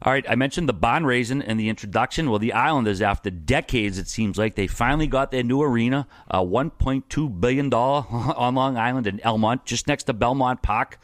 All right, I mentioned the Bond Raisin in the introduction. Well, the Islanders, after decades, it seems like, they finally got their new arena, uh, 1.2 $1.2 billion on Long Island in Elmont, just next to Belmont Park.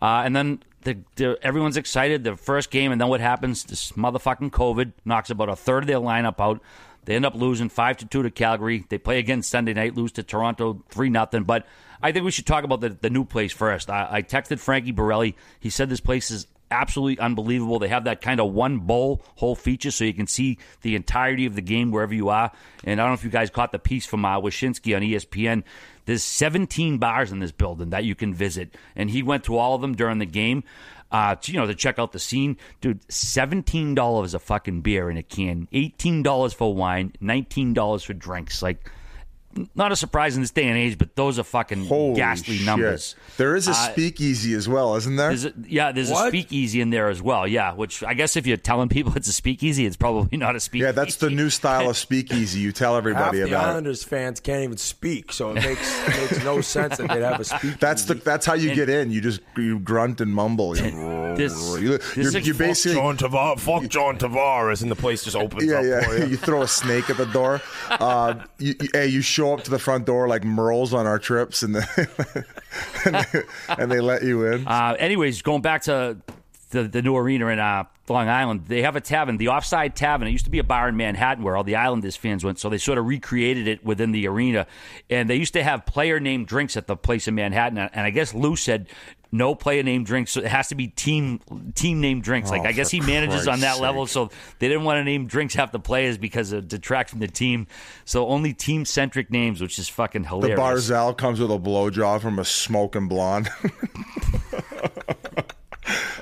Uh, and then the, the, everyone's excited, the first game, and then what happens? This motherfucking COVID knocks about a third of their lineup out. They end up losing 5 to 2 to Calgary. They play again Sunday night, lose to Toronto 3 nothing. But I think we should talk about the, the new place first. I, I texted Frankie Borelli. He said this place is absolutely unbelievable. They have that kind of one bowl whole feature, so you can see the entirety of the game wherever you are. And I don't know if you guys caught the piece from uh, Wyszynski on ESPN. There's 17 bars in this building that you can visit, and he went to all of them during the game. Uh, to, you know, to check out the scene, dude. Seventeen dollars a fucking beer in a can, eighteen dollars for wine, nineteen dollars for drinks. Like not a surprise in this day and age, but those are fucking Holy ghastly shit. numbers. There is a uh, speakeasy uh, as well, isn't there? There's a, yeah, there's what? a speakeasy in there as well. Yeah, which I guess if you're telling people it's a speakeasy, it's probably not a speakeasy. Yeah, that's the new style of speakeasy. You tell everybody Half about. it. Islanders fans can't even speak, so it makes it makes no sense that they'd have a speakeasy. That's the that's how you and, get in. You just you grunt and mumble. You're, this, you, this you're, you're basically John Tavares. Fuck John Tavares, and the place just opens. Yeah, yeah. you. you. throw a snake at the door. Uh, you, hey, you show up to the front door like Merle's on our trips, and, the, and, they, and they let you in. Uh, anyways, going back to the, the new arena in uh, Long Island, they have a tavern, the Offside Tavern. It used to be a bar in Manhattan where all the Islanders fans went, so they sort of recreated it within the arena. And they used to have player name drinks at the place in Manhattan. And I guess Lou said no player name drinks, so it has to be team team name drinks. Like I oh, guess he manages on that sake. level, so they didn't want to name drinks after players because it detracts from the team. So only team centric names, which is fucking hilarious. The Barzell comes with a blowjob from a smoking blonde.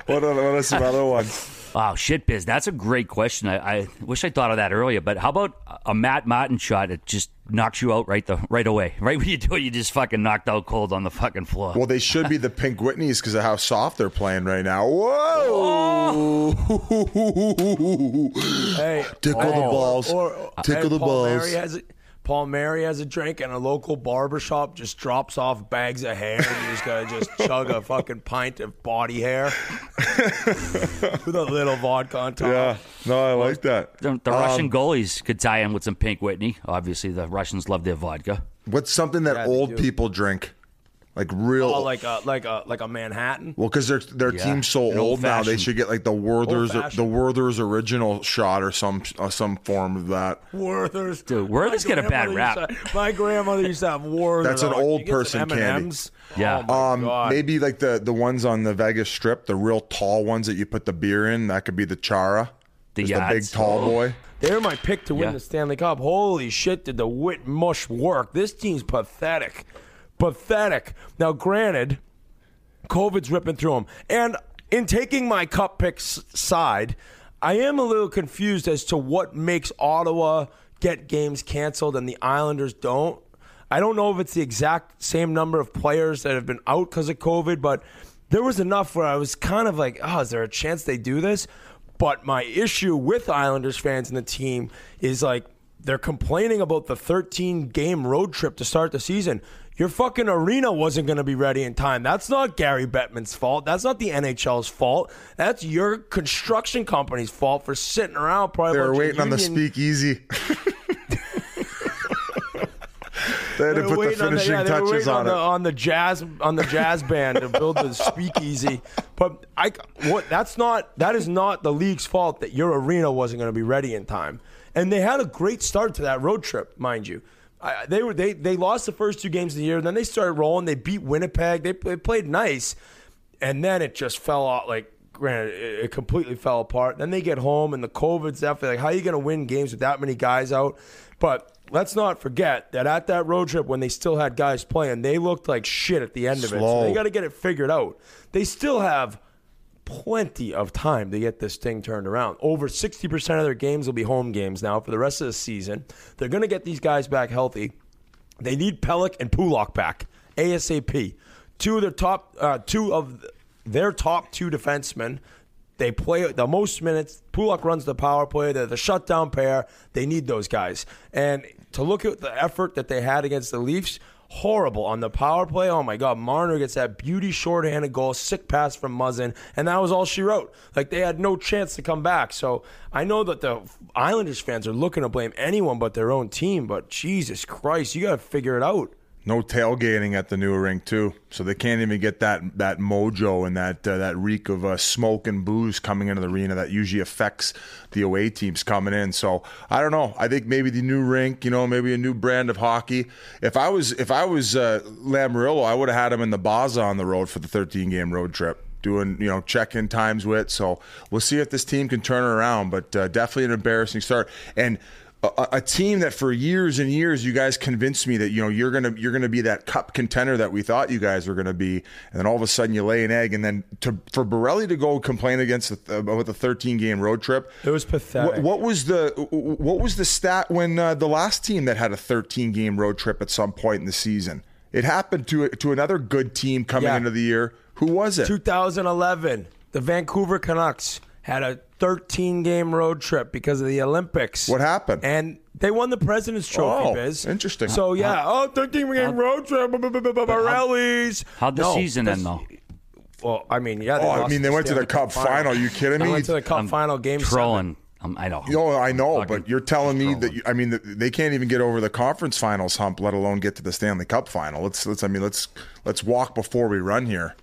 what what are some other ones? Wow, shit biz. That's a great question. I, I wish I thought of that earlier. But how about a Matt Martin shot? It just knocks you out right the right away. Right when you do it, you just fucking knocked out cold on the fucking floor. Well, they should be the Pink Whitneys because of how soft they're playing right now. Whoa! Oh. hey, Tickle oh. the balls. Or, Tickle hey, the Paul balls. Mary has it. Paul Mary has a drink, and a local barbershop just drops off bags of hair, and you just gotta just chug a fucking pint of body hair with a little vodka on top. Yeah, no, I like that. The, the um, Russian goalies could tie in with some Pink Whitney. Obviously, the Russians love their vodka. What's something that Yeah, old people drink? like real, oh, like a like a like a Manhattan. Well, because their their yeah. team's so old now, they should get like the Werther's the Werther's original shot or some uh, some form of that. Werther's, dude, Werther's get a bad rap. To, my grandmother used to have Werther's. That's an like, old person candy. Yeah, oh um, maybe like the the ones on the Vegas Strip, the real tall ones that you put the beer in. That could be the Chara, the, the big tall oh. boy. They're my pick to win yeah. the Stanley Cup. Holy shit, did the wit mush work? This team's pathetic pathetic. Now, granted, COVID's ripping through them. And in taking my cup picks side, I am a little confused as to what makes Ottawa get games canceled and the Islanders don't. I don't know if it's the exact same number of players that have been out because of COVID, but there was enough where I was kind of like, oh, is there a chance they do this? But my issue with Islanders fans and the team is like, they're complaining about the 13 game road trip to start the season. Your fucking arena wasn't going to be ready in time. That's not Gary Bettman's fault. That's not the NHL's fault. That's your construction company's fault for sitting around. Probably they were waiting on the speakeasy. they had to put the finishing on the, yeah, touches on, on, it. The, on the jazz on the jazz band to build the speakeasy. But I what that's not that is not the league's fault that your arena wasn't going to be ready in time. And they had a great start to that road trip, mind you. I, they were they they lost the first two games of the year. Then they started rolling. They beat Winnipeg. They, they played nice, and then it just fell off. Like granted, it, it, completely fell apart. Then they get home and the COVID's definitely Like how are you going to win games with that many guys out? But let's not forget that at that road trip when they still had guys playing, they looked like shit at the end Slow. of it. So they got to get it figured out. They still have plenty of time to get this thing turned around. Over 60% of their games will be home games now for the rest of the season. They're going to get these guys back healthy. They need Pellick and Pulak back ASAP. Two of their top, uh, two of their top two defensemen. They play the most minutes. Pulak runs the power play. They're the shutdown pair. They need those guys. And to look at the effort that they had against the Leafs, horrible on the power play. Oh my God, Marner gets that beauty shorthanded goal, sick pass from Muzzin, and that was all she wrote. Like they had no chance to come back. So I know that the Islanders fans are looking to blame anyone but their own team, but Jesus Christ, you got to figure it out. No tailgating at the new rink too, so they can't even get that that mojo and that uh, that reek of uh, smoke and booze coming into the arena that usually affects the away teams coming in. So I don't know. I think maybe the new rink, you know, maybe a new brand of hockey. If I was if I was uh, Lamarillo, I would have had him in the Baza on the road for the 13 game road trip doing you know check-in times with. So we'll see if this team can turn it around. But uh, definitely an embarrassing start. And a, a, team that for years and years you guys convinced me that you know you're gonna you're gonna be that cup contender that we thought you guys were gonna be, and then all of a sudden you lay an egg, and then to, for Borelli to go complain against the, about the 13 game road trip, it was pathetic. What, what was the what was the stat when uh, the last team that had a 13 game road trip at some point in the season? It happened to to another good team coming yeah. into the year. Who was it? 2011, the Vancouver Canucks had a 13 game road trip because of the Olympics. What happened? And they won the President's Trophy, oh, Biz. Interesting. So, yeah. oh, 13 game road trip. Rallies. How'd the no, season this, end, though? Well, I mean, yeah. oh, I mean, they went to the, the Cup final. final. You kidding me? They went to the Cup I'm final game. Trolling. Um, I know. No, I know, but you're telling me that you, I mean they can't even get over the conference finals hump, let alone get to the Stanley Cup final. Let's let's I mean let's let's walk before we run here.